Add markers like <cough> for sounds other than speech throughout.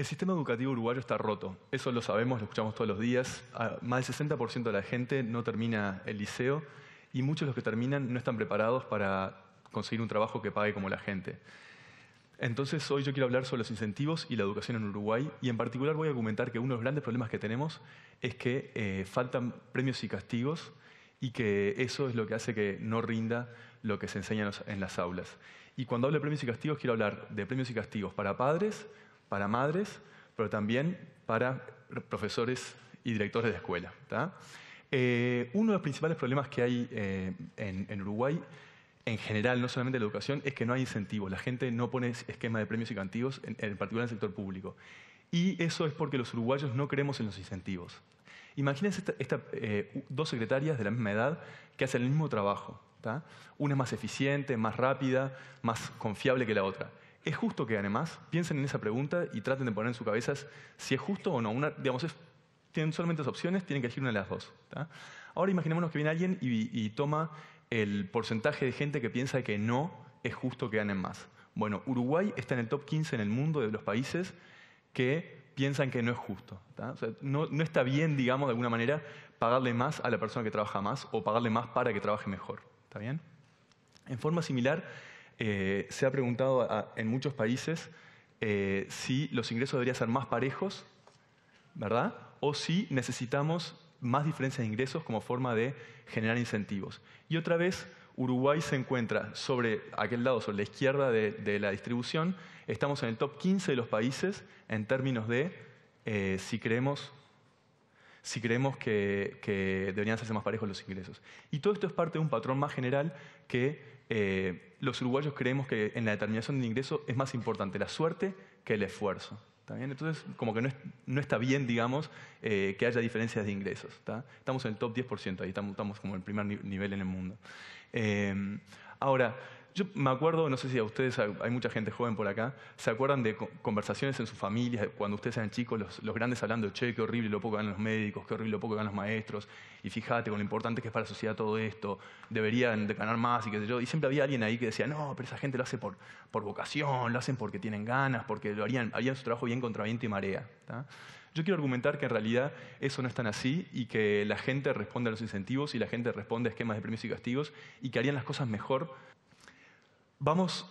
El sistema educativo uruguayo está roto, eso lo sabemos, lo escuchamos todos los días. Ah, más del 60% de la gente no termina el liceo y muchos de los que terminan no están preparados para conseguir un trabajo que pague como la gente. Entonces, hoy yo quiero hablar sobre los incentivos y la educación en Uruguay, y en particular voy a argumentar que uno de los grandes problemas que tenemos es que eh, faltan premios y castigos, y que eso es lo que hace que no rinda lo que se enseña en las aulas. Y cuando hablo de premios y castigos, quiero hablar de premios y castigos para padres, para madres, pero también para profesores y directores de escuela. Eh, uno de los principales problemas que hay eh, en, Uruguay en general, no solamente en la educación, es que no hay incentivos. La gente no pone esquema de premios y cantivos, en, particular en el sector público. Y eso es porque los uruguayos no creemos en los incentivos. Imagínense eh, dos secretarias de la misma edad que hacen el mismo trabajo. Una es más eficiente, más rápida, más confiable que la otra. ¿Es justo que gane más? Piensen en esa pregunta y traten de poner en sus cabezas si es justo o no. tienen solamente dos opciones, tienen que elegir una de las dos. Ahora imaginémonos que viene alguien y, toma el porcentaje de gente que piensa que no es justo que ganen más. Bueno, Uruguay está en el top 15 en el mundo de los países que piensan que no es justo. no, no, está bien, digamos, de alguna manera, pagarle más a la persona que trabaja más o pagarle más para que trabaje mejor. ¿Está bien? En forma similar, eh, se ha preguntado en muchos países eh, si los ingresos deberían ser más parejos, ¿verdad? O si necesitamos más diferencias de ingresos como forma de generar incentivos. Y otra vez, Uruguay se encuentra sobre aquel lado, sobre la izquierda de, la distribución. Estamos en el top 15 de los países en términos de eh, si creemos si creemos que, deberían hacerse más parejos los ingresos. Y todo esto es parte de un patrón más general que los uruguayos creemos que en la determinación del ingreso es más importante la suerte que el esfuerzo. Entonces, como que no, está bien, digamos, eh, que haya diferencias de ingresos. Estamos en el top 10%, ahí estamos, como en el primer nivel en el mundo. Eh, ahora, yo me acuerdo, no sé si a ustedes, hay mucha gente joven por acá, ¿se acuerdan de conversaciones en sus familias, cuando ustedes eran chicos, los, grandes hablando, che, qué horrible lo poco ganan los médicos, qué horrible lo poco ganan los maestros, y fíjate con lo importante que es para la sociedad todo esto, deberían ganar más y qué sé yo, y siempre había alguien ahí que decía, no, pero esa gente lo hace por, vocación, lo hacen porque tienen ganas, porque lo harían, su trabajo bien contra viento y marea. Yo quiero argumentar que en realidad eso no es tan así y que la gente responde a los incentivos y la gente responde a esquemas de premios y castigos y que harían las cosas mejor Vamos,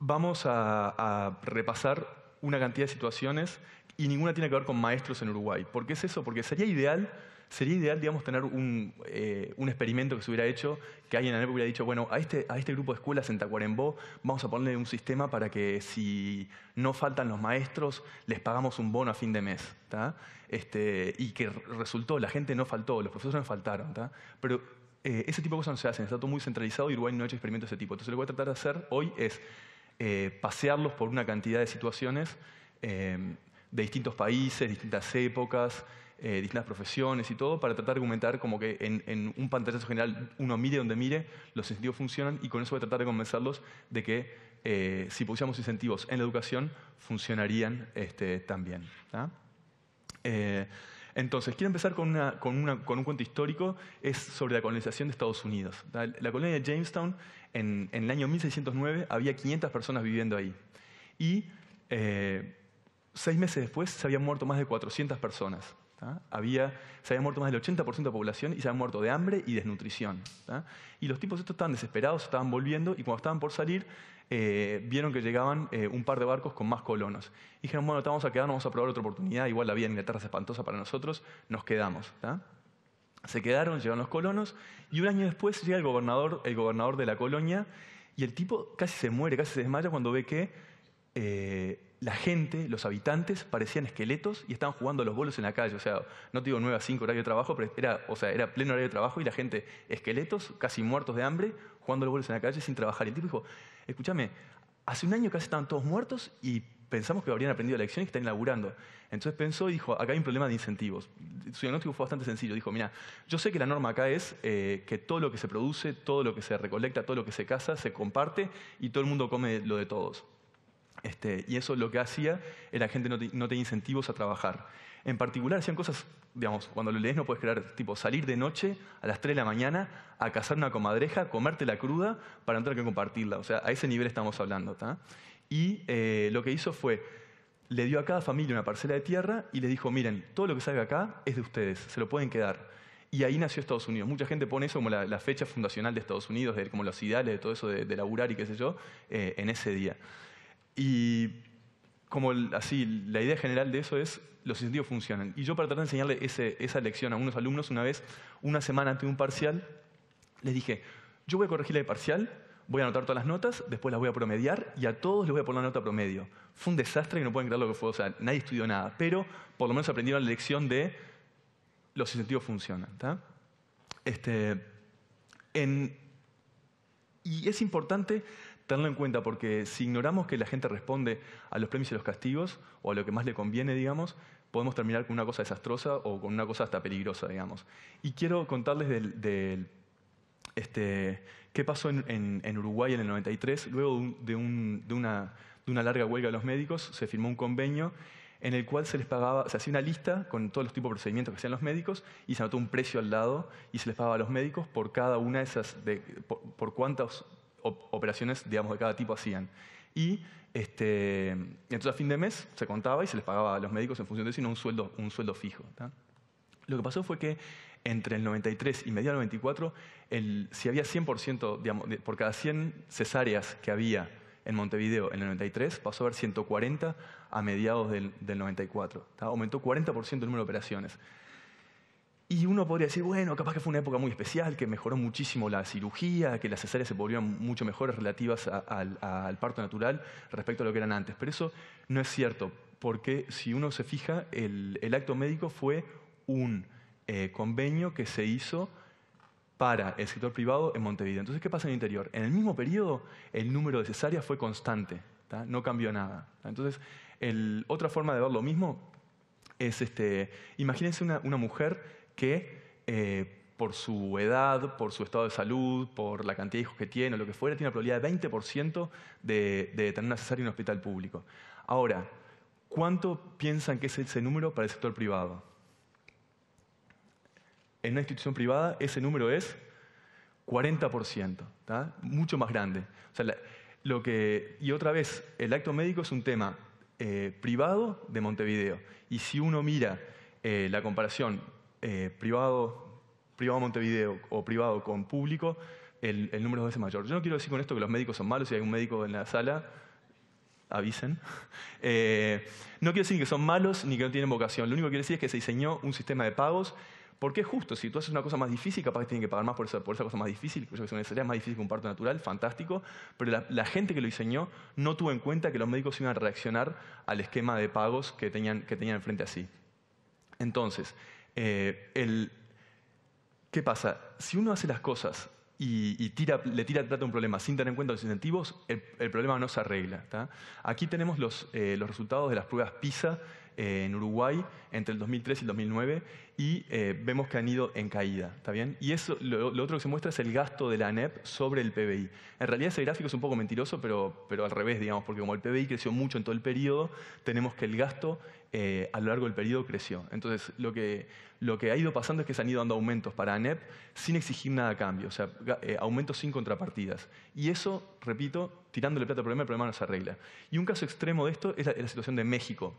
vamos a, repasar una cantidad de situaciones y ninguna tiene que ver con maestros en Uruguay. ¿Por qué es eso? Porque sería ideal sería ideal, digamos, tener un, eh, un, experimento que se hubiera hecho, que alguien en la época hubiera dicho, bueno, a este, a este grupo de escuelas en Tacuarembó vamos a ponerle un sistema para que si no faltan los maestros, les pagamos un bono a fin de mes. Este, y que resultó, la gente no faltó, los profesores no faltaron. Pero eh, ese tipo de cosas no se hacen, está todo muy centralizado y Uruguay no ha hecho experimentos de ese tipo. Entonces lo que voy a tratar de hacer hoy es eh, pasearlos por una cantidad de situaciones em, de distintos países, distintas épocas, eh, distintas profesiones y todo, para tratar de argumentar como que en, un pantallazo general uno mire donde mire, los incentivos funcionan y con eso voy a tratar de convencerlos de que si pusiéramos incentivos en la educación, funcionarían este, también. ¿ah? Entonces, quiero empezar con, un cuento histórico, es sobre la colonización de Estados Unidos. La colonia de Jamestown, en, el año 1609, había 500 personas viviendo ahí. Y eh, seis meses después se habían muerto más de 400 personas. se habían muerto más del 80% de la población y se habían muerto de hambre y desnutrición. Y los tipos estos estaban desesperados, estaban volviendo y cuando estaban por salir eh, vieron que llegaban eh, un par de barcos con más colonos. dijeron, bueno, te vamos a quedar, vamos a probar otra oportunidad, igual la vida en Inglaterra es espantosa para nosotros, nos quedamos. Se quedaron, llegaron los colonos, y un año después llega el gobernador, el gobernador de la colonia, y el tipo casi se muere, casi se desmaya cuando ve que eh, la gente, los habitantes, parecían esqueletos y estaban jugando los bolos en la calle. O sea, no te digo 9 a 5 horario de trabajo, pero era, o sea, era pleno horario de trabajo y la gente, esqueletos, casi muertos de hambre, jugando los bolos en la calle sin trabajar. el tipo dijo, escúchame, hace un año casi estaban todos muertos y pensamos que habrían aprendido la lección y que están laburando. Entonces pensó y dijo, acá hay un problema de incentivos. Su diagnóstico fue bastante sencillo. Dijo, mira, yo sé que la norma acá es eh, que todo lo que se produce, todo lo que se recolecta, todo lo que se caza, se comparte y todo el mundo come lo de todos. Este, y eso lo que hacía era que la gente no, no tenía incentivos a trabajar. En particular hacían cosas digamos, cuando lo lees no puedes creer, tipo, salir de noche a las 3 de la mañana a cazar una comadreja, comértela cruda para no tener que compartirla. O sea, a ese nivel estamos hablando. Y eh, lo que hizo fue, le dio a cada familia una parcela de tierra y le dijo, miren, todo lo que salga acá es de ustedes, se lo pueden quedar. Y ahí nació Estados Unidos. Mucha gente pone eso como la, fecha fundacional de Estados Unidos, de, como los ideales, de todo eso de, laburar y qué sé yo, eh, en ese día. Y como así, la idea general de eso es los incentivos funcionan. Y yo para tratar de enseñarle esa lección a unos alumnos, una vez, una semana antes de un parcial, les dije, yo voy a corregir el parcial, voy a anotar todas las notas, después las voy a promediar y a todos les voy a poner la nota promedio. Fue un desastre y no pueden creer lo que fue, o sea, nadie estudió nada, pero por lo menos aprendieron la lección de los incentivos funcionan. Este, y es importante tenerlo en cuenta porque si ignoramos que la gente responde a los premios y los castigos o a lo que más le conviene, digamos, podemos terminar con una cosa desastrosa o con una cosa hasta peligrosa, digamos. Y quiero contarles del, este, qué pasó en, Uruguay en el 93. Luego de, una, larga huelga de los médicos, se firmó un convenio en el cual se les pagaba, se hacía una lista con todos los tipos de procedimientos que hacían los médicos y se anotó un precio al lado y se les pagaba a los médicos por cada una de esas, por, por, cuántos operaciones, digamos, de cada tipo hacían. Y este, entonces a fin de mes se contaba y se les pagaba a los médicos en función de eso un sueldo, un sueldo fijo. Lo que pasó fue que entre el 93 y mediados del 94, si había 100%, por cada 100 cesáreas que había en Montevideo en el 93, pasó a haber 140 a mediados del, del 94. Aumentó 40% el número de operaciones. Y uno podría decir, bueno, capaz que fue una época muy especial, que mejoró muchísimo la cirugía, que las cesáreas se volvieron mucho mejores relativas al parto natural respecto a lo que eran antes. Pero eso no es cierto, porque si uno se fija, el, acto médico fue un eh, convenio que se hizo para el sector privado en Montevideo. Entonces, ¿qué pasa en el interior? En el mismo periodo, el número de cesáreas fue constante, no cambió nada. Entonces, otra forma de ver lo mismo es, este, imagínense una mujer que eh, por su edad, por su estado de salud, por la cantidad de hijos que tiene o lo que fuera, tiene una probabilidad de 20% de, tener una cesárea en un hospital público. Ahora, ¿cuánto piensan que es ese número para el sector privado? En una institución privada ese número es 40%, mucho más grande. y otra vez, el acto médico es un tema eh, privado de Montevideo. Y si uno mira eh, la comparación eh, privado, Montevideo o privado con público, el, número es veces mayor. Yo no quiero decir con esto que los médicos son malos, si hay un médico en la sala, avisen. <laughs> Eh, no quiero decir que son malos ni que no tienen vocación, lo único que quiero decir es que se diseñó un sistema de pagos porque es justo, si tú haces una cosa más difícil, capaz que tienen que pagar más por esa, por esa cosa más difícil, yo que es más difícil que un parto natural, fantástico, pero la, gente que lo diseñó no tuvo en cuenta que los médicos iban a reaccionar al esquema de pagos que tenían, que tenían enfrente a sí. Entonces, eh, ¿Qué pasa? Si uno hace las cosas y, y tira, le tira plata a un problema sin tener en cuenta los incentivos, el, problema no se arregla. Aquí tenemos eh, los resultados de las pruebas PISA eh, en Uruguay entre el 2003 y el 2009 y eh, vemos que han ido en caída, ¿está bien? Y eso, lo, otro que se muestra es el gasto de la ANEP sobre el PBI. En realidad ese gráfico es un poco mentiroso, pero, al revés, digamos, porque como el PBI creció mucho en todo el periodo, tenemos que el gasto eh, a lo largo del periodo creció. Entonces, lo que, ha ido pasando es que se han ido dando aumentos para ANEP sin exigir nada a cambio, o sea, aumentos sin contrapartidas. Y eso, repito, tirándole plata al problema, el problema no se arregla. Y un caso extremo de esto es la situación de México,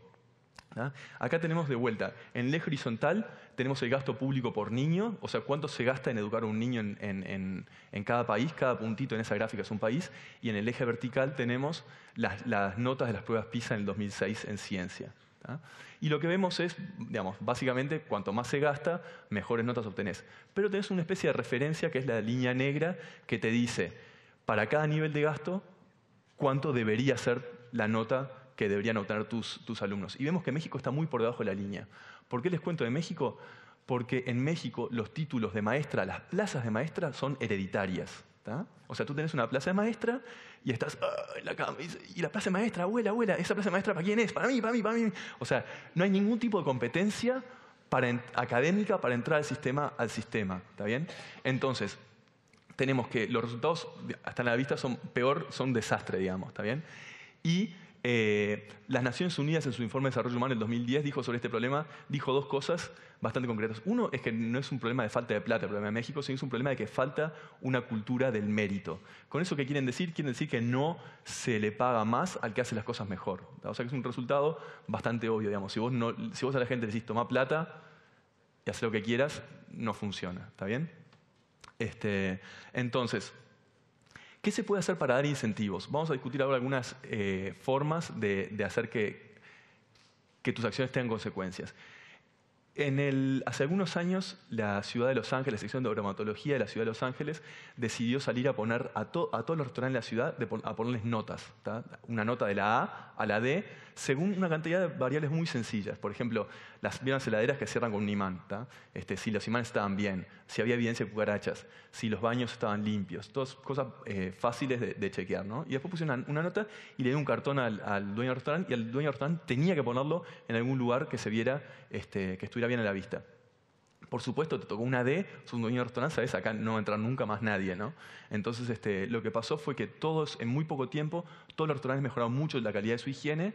¿Ah? Acá tenemos de vuelta, en el eje horizontal tenemos el gasto público por niño, o sea, cuánto se gasta en educar a un niño en, cada país, cada puntito en esa gráfica es un país, y en el eje vertical tenemos las, notas de las pruebas PISA en el 2006 en ciencia. ¿ah? Y lo que vemos es, digamos, básicamente, cuanto más se gasta, mejores notas obtenés. Pero tenés una especie de referencia que es la línea negra que te dice, para cada nivel de gasto, cuánto debería ser la nota que deberían obtener tus, tus alumnos. Y vemos que México está muy por debajo de la línea. ¿Por qué les cuento de México? Porque en México los títulos de maestra, las plazas de maestra son hereditarias. O sea, tú tenés una plaza de maestra y estás en la cama y, la plaza de maestra, abuela, abuela, esa plaza de maestra para quién es? Para mí, para mí, para mí. O sea, no hay ningún tipo de competencia para académica para entrar al sistema, al sistema, ¿está bien? Entonces, tenemos que los resultados hasta en la vista son peor, son desastre, digamos, ¿está bien? Y eh, las Naciones Unidas en su informe de desarrollo humano del 2010 dijo sobre este problema, dijo dos cosas bastante concretas. Uno es que no es un problema de falta de plata el problema de México, sino es un problema de que falta una cultura del mérito. Con eso ¿qué quieren decir, quieren decir que no se le paga más al que hace las cosas mejor. O sea que es un resultado bastante obvio, digamos. Si vos, a la gente le decís toma plata y haz lo que quieras, no funciona. ¿Está bien? Este, entonces, ¿Qué se puede hacer para dar incentivos? Vamos a discutir ahora algunas eh, formas de, hacer que tus acciones tengan consecuencias. En el, hace algunos años, la ciudad de Los Ángeles, la sección de bromatología de la ciudad de Los Ángeles, decidió salir a poner a, a todos los restaurantes de la ciudad a ponerles notas. Una nota de la A a la D, según una cantidad de variables muy sencillas. Por ejemplo, las neveras heladeras que cierran con un imán. Este, si los imanes estaban bien, si había evidencia de cucarachas, si los baños estaban limpios. Todas cosas eh, fáciles de, chequear. ¿no? Y después pusieron una, nota y le di un cartón al, al dueño del restaurante y el dueño del restaurante tenía que ponerlo en algún lugar que se viera este, que estuviera bien a la vista. Por supuesto, te tocó una D, es un dueño de restaurante, sabes, acá no va a entrar nunca más nadie, ¿no? Entonces, este, lo que pasó fue que todos, en muy poco tiempo, todos los restaurantes mejoraron mucho la calidad de su higiene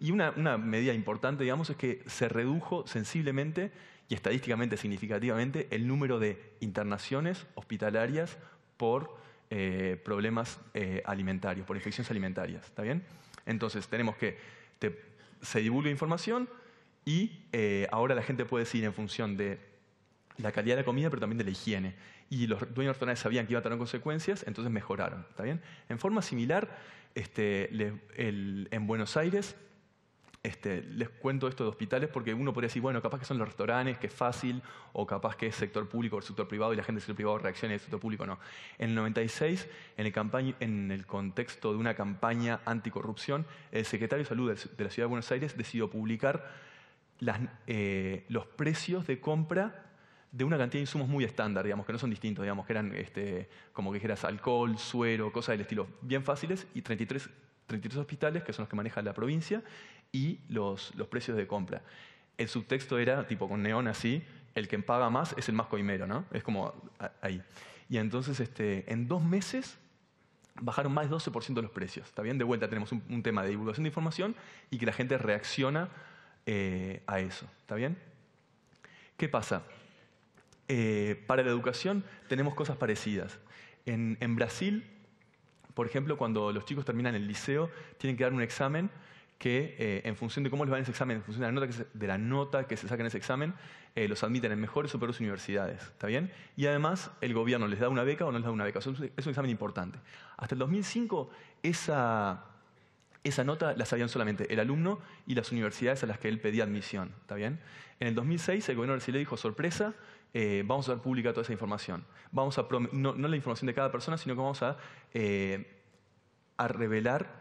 y una, medida importante, digamos, es que se redujo sensiblemente y estadísticamente significativamente el número de internaciones hospitalarias por eh, problemas eh, alimentarios, por infecciones alimentarias, ¿está bien? Entonces, tenemos que se divulga información, y eh, ahora la gente puede decidir en función de la calidad de la comida, pero también de la higiene. Y los dueños de restaurantes sabían que iba a tener consecuencias, entonces mejoraron. ¿Está bien? En forma similar, este, en Buenos Aires, este, les cuento esto de hospitales porque uno podría decir, bueno, capaz que son los restaurantes, que es fácil, o capaz que es sector público o sector privado y la gente del sector privado reacciona y el sector público no. En el 96, en en el contexto de una campaña anticorrupción, el secretario de Salud de la Ciudad de Buenos Aires decidió publicar eh, los precios de compra de una cantidad de insumos muy estándar, digamos, que no son distintos, digamos, que eran este, como que dijeras alcohol, suero, cosas del estilo, bien fáciles, y 33, hospitales, que son los que maneja la provincia, y los, precios de compra. El subtexto era, tipo con neón así, el que paga más es el más coimero, ¿no? Es como ahí. Y entonces, este, en dos meses bajaron más del 12% los precios. ¿Está bien? De vuelta tenemos un tema de divulgación de información y que la gente reacciona eh, a eso. ¿Está bien? ¿Qué pasa? Eh, para la educación tenemos cosas parecidas. En, Brasil, por ejemplo, cuando los chicos terminan el liceo, tienen que dar un examen que eh, en función de cómo les va en ese examen, en función de la nota que se, saca en ese examen, los admiten en mejores o peores universidades. ¿Está bien? Y además el gobierno les da una beca o no les da una beca. es un examen importante. Hasta el 2005 esa, esa nota la sabían solamente el alumno y las universidades a las que él pedía admisión. ¿Está bien? En el 2006 el gobierno le dijo, sorpresa, eh, vamos a dar pública toda esa información. no, la información de cada persona, sino que vamos a, eh, a revelar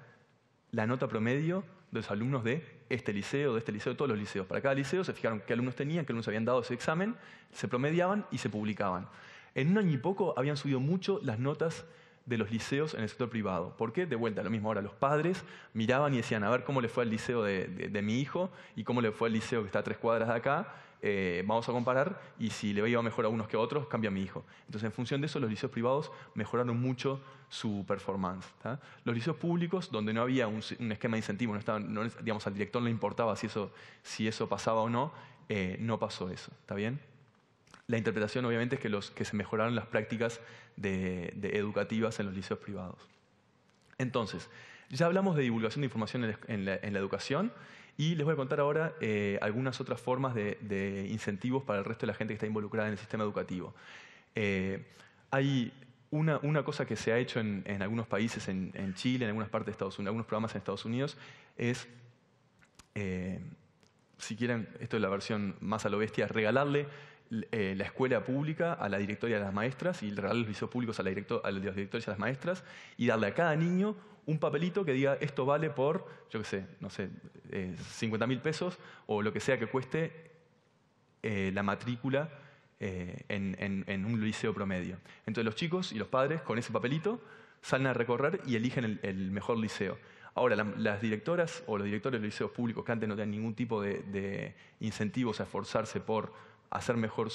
la nota promedio de los alumnos de este liceo, de este liceo, de todos los liceos. Para cada liceo se fijaron qué alumnos tenían, qué alumnos habían dado ese examen, se promediaban y se publicaban. En un año y poco habían subido mucho las notas de los liceos en el sector privado. ¿Por qué? De vuelta, lo mismo. Ahora, los padres miraban y decían, a ver cómo le fue al liceo de, mi hijo y cómo le fue al liceo que está a tres cuadras de acá, eh, vamos a comparar y si le iba mejor a unos que a otros, cambia a mi hijo. Entonces, en función de eso, los liceos privados mejoraron mucho su performance. Los liceos públicos, donde no había un, esquema de incentivos, no digamos, al director no le importaba si eso, pasaba o no, eh, no pasó eso. ¿Está bien? La interpretación obviamente es que, los, que se mejoraron las prácticas educativas en los liceos privados. Entonces, ya hablamos de divulgación de información en la, educación y les voy a contar ahora eh, algunas otras formas de, incentivos para el resto de la gente que está involucrada en el sistema educativo. Eh, hay una, cosa que se ha hecho en, algunos países, en, Chile, en algunas partes de Estados Unidos, algunos programas en Estados Unidos, es, eh, si quieren, esto es la versión más a lo bestia, regalarle eh, la escuela pública a la directoria de las maestras y regalar los liceos públicos a, la directorias a los directores y a las maestras y darle a cada niño un papelito que diga esto vale por, yo qué sé, no sé, 50 eh, mil pesos o lo que sea que cueste eh, la matrícula en, un liceo promedio. Entonces los chicos y los padres con ese papelito salen a recorrer y eligen el, mejor liceo. Ahora, las directoras o los directores de los liceos públicos que antes no tenían ningún tipo de incentivos a esforzarse por hacer mejor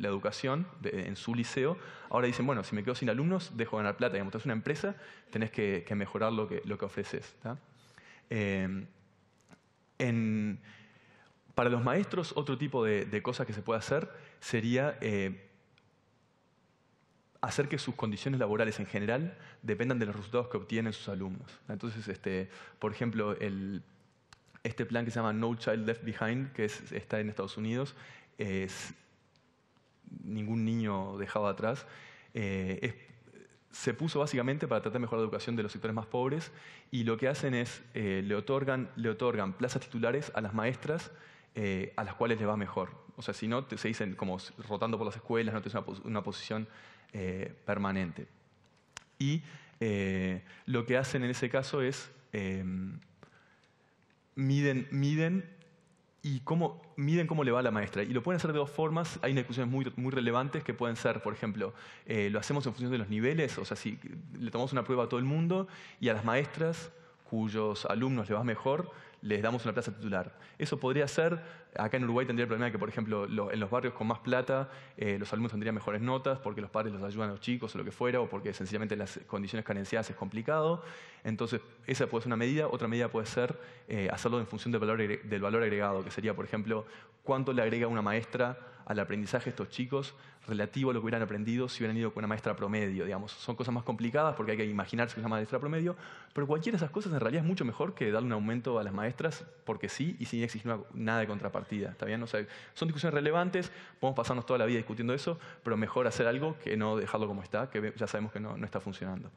la educación en su liceo, ahora dicen, bueno, si me quedo sin alumnos, dejo ganar plata. Digamos, es una empresa, tenés que, mejorar lo que, lo que ofreces. Em, para los maestros, otro tipo de, cosas que se puede hacer sería eh, hacer que sus condiciones laborales en general dependan de los resultados que obtienen sus alumnos. Entonces, este, por ejemplo, este plan que se llama No Child Left Behind, que está en Estados Unidos, es ningún niño dejado atrás, eh, se puso básicamente para tratar de mejorar la educación de los sectores más pobres y lo que hacen es, eh, le, otorgan, plazas titulares a las maestras eh, a las cuales les va mejor. O sea, si no, se dicen como rotando por las escuelas, no tienes una, posición permanente. Y lo que hacen en ese caso es miden, miden y cómo, miden cómo le va a la maestra. Y lo pueden hacer de dos formas. Hay discusiones muy, relevantes que pueden ser, por ejemplo, eh, lo hacemos en función de los niveles, o sea, si le tomamos una prueba a todo el mundo y a las maestras cuyos alumnos le va mejor, les damos una plaza titular. Eso podría ser, acá en Uruguay tendría el problema de que, por ejemplo, en los barrios con más plata, eh, los alumnos tendrían mejores notas porque los padres los ayudan a los chicos o lo que fuera, o porque sencillamente las condiciones carenciadas es complicado. Entonces, esa puede ser una medida. Otra medida puede ser eh, hacerlo en función del valor, del valor agregado, que sería, por ejemplo, cuánto le agrega una maestra al aprendizaje de estos chicos relativo a lo que hubieran aprendido si hubieran ido con una maestra promedio, digamos. Son cosas más complicadas porque hay que imaginarse que es una maestra promedio, pero cualquiera de esas cosas en realidad es mucho mejor que darle un aumento a las maestras porque sí y sin exigir nada de contrapartida, son discusiones relevantes, podemos pasarnos toda la vida discutiendo eso, pero mejor hacer algo que no dejarlo como está, que ya sabemos que no está funcionando.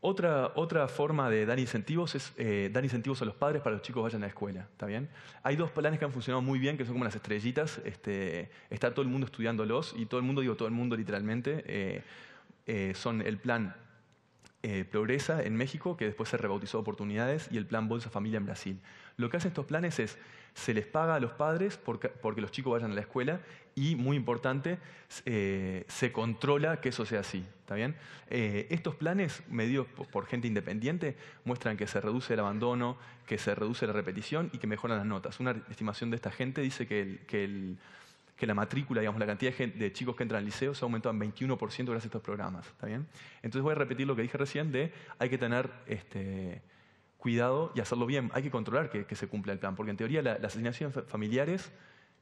Otra, forma de dar incentivos es eh, dar incentivos a los padres para que los chicos vayan a la escuela. ¿Está bien? Hay dos planes que han funcionado muy bien, que son como las estrellitas. Este, está todo el mundo estudiándolos y todo el mundo, digo todo el mundo literalmente, eh, eh, son el plan eh, Progresa en México, que después se rebautizó Oportunidades, y el plan Bolsa Familia en Brasil. Lo que hacen estos planes es, se les paga a los padres porque, los chicos vayan a la escuela y, muy importante, eh, se controla que eso sea así. ¿Está eh, estos planes, medidos por gente independiente, muestran que se reduce el abandono, que se reduce la repetición y que mejoran las notas. Una estimación de esta gente dice que el que la matrícula, digamos, la cantidad de, chicos que entran al liceo se ha aumentado en 21% gracias a estos programas. Entonces voy a repetir lo que dije recién de hay que tener este, cuidado y hacerlo bien. Hay que controlar que, se cumpla el plan, porque en teoría las asignaciones familiares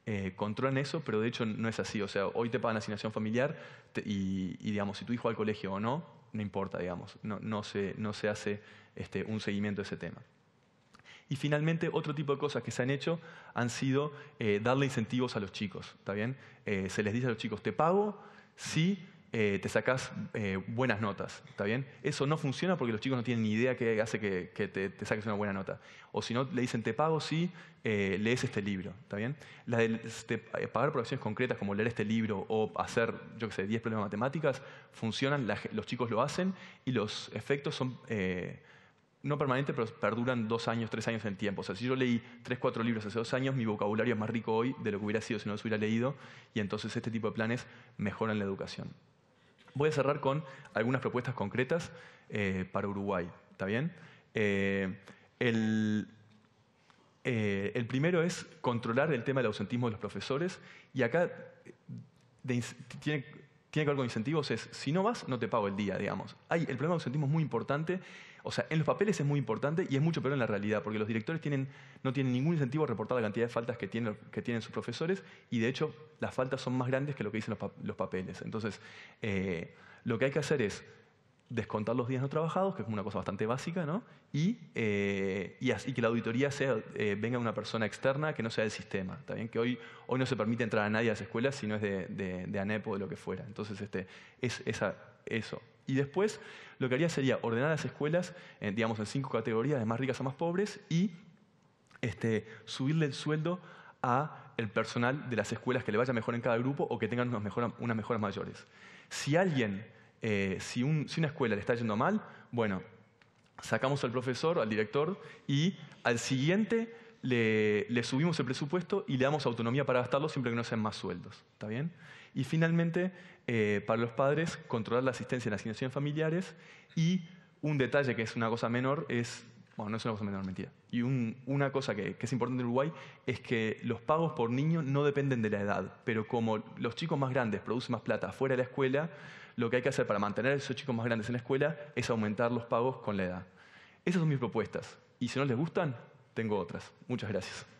eh, controlan eso, pero de hecho no es así. O sea, hoy te pagan asignación familiar y, digamos, si tu hijo va al colegio o no, no importa, digamos. No, se, hace este, un seguimiento de ese tema. Y finalmente, otro tipo de cosas que se han hecho han sido eh, darle incentivos a los chicos, ¿está bien? Eh, se les dice a los chicos, te pago si eh, te sacas buenas notas, ¿está bien? Eso no funciona porque los chicos no tienen ni idea qué hace que, te, saques una buena nota. O si no, le dicen, te pago si lees este libro, ¿está bien? Este, pagar por concretas como leer este libro o hacer, yo qué sé, 10 problemas de matemáticas, funcionan, los chicos lo hacen y los efectos son no permanente, pero perduran dos años, tres años en el tiempo. O sea, si yo leí tres, cuatro libros hace dos años, mi vocabulario es más rico hoy de lo que hubiera sido si no los hubiera leído, y entonces este tipo de planes mejoran la educación. Voy a cerrar con algunas propuestas concretas eh, para Uruguay, ¿está bien? Eh, eh, el, primero es controlar el tema del ausentismo de los profesores, y acá tiene, tiene que ver con incentivos, es si no vas, no te pago el día, digamos. Hay, el problema del ausentismo es muy importante o sea, en los papeles es muy importante y es mucho peor en la realidad, porque los directores no tienen ningún incentivo a reportar la cantidad de faltas que tienen, sus profesores y de hecho las faltas son más grandes que lo que dicen los, papeles. Entonces, eh, lo que hay que hacer es descontar los días no trabajados, que es una cosa bastante básica, ¿no? y, eh, que la auditoría sea, eh, venga una persona externa que no sea del sistema. ¿está Que hoy, hoy no se permite entrar a nadie a las escuelas si no es de, de, ANEP o de lo que fuera. Entonces, este, es eso. Y después lo que haría sería ordenar las escuelas, en, digamos, en cinco categorías, de más ricas a más pobres, y este, subirle el sueldo a el personal de las escuelas que le vaya mejor en cada grupo o que tengan unas mejoras, mayores. Si alguien, eh, si, si una escuela le está yendo mal, bueno, sacamos al profesor, al director, y al siguiente le, subimos el presupuesto y le damos autonomía para gastarlo siempre que no sean más sueldos. ¿Está bien? Y finalmente, eh, para los padres, controlar la asistencia en asignaciones familiares y un detalle que es una cosa menor es bueno, no es una cosa menor, mentira. Y una cosa que, que, es importante en Uruguay es que los pagos por niño no dependen de la edad, pero como los chicos más grandes producen más plata fuera de la escuela, lo que hay que hacer para mantener a esos chicos más grandes en la escuela es aumentar los pagos con la edad. Esas son mis propuestas. Y si no les gustan, tengo otras. Muchas gracias.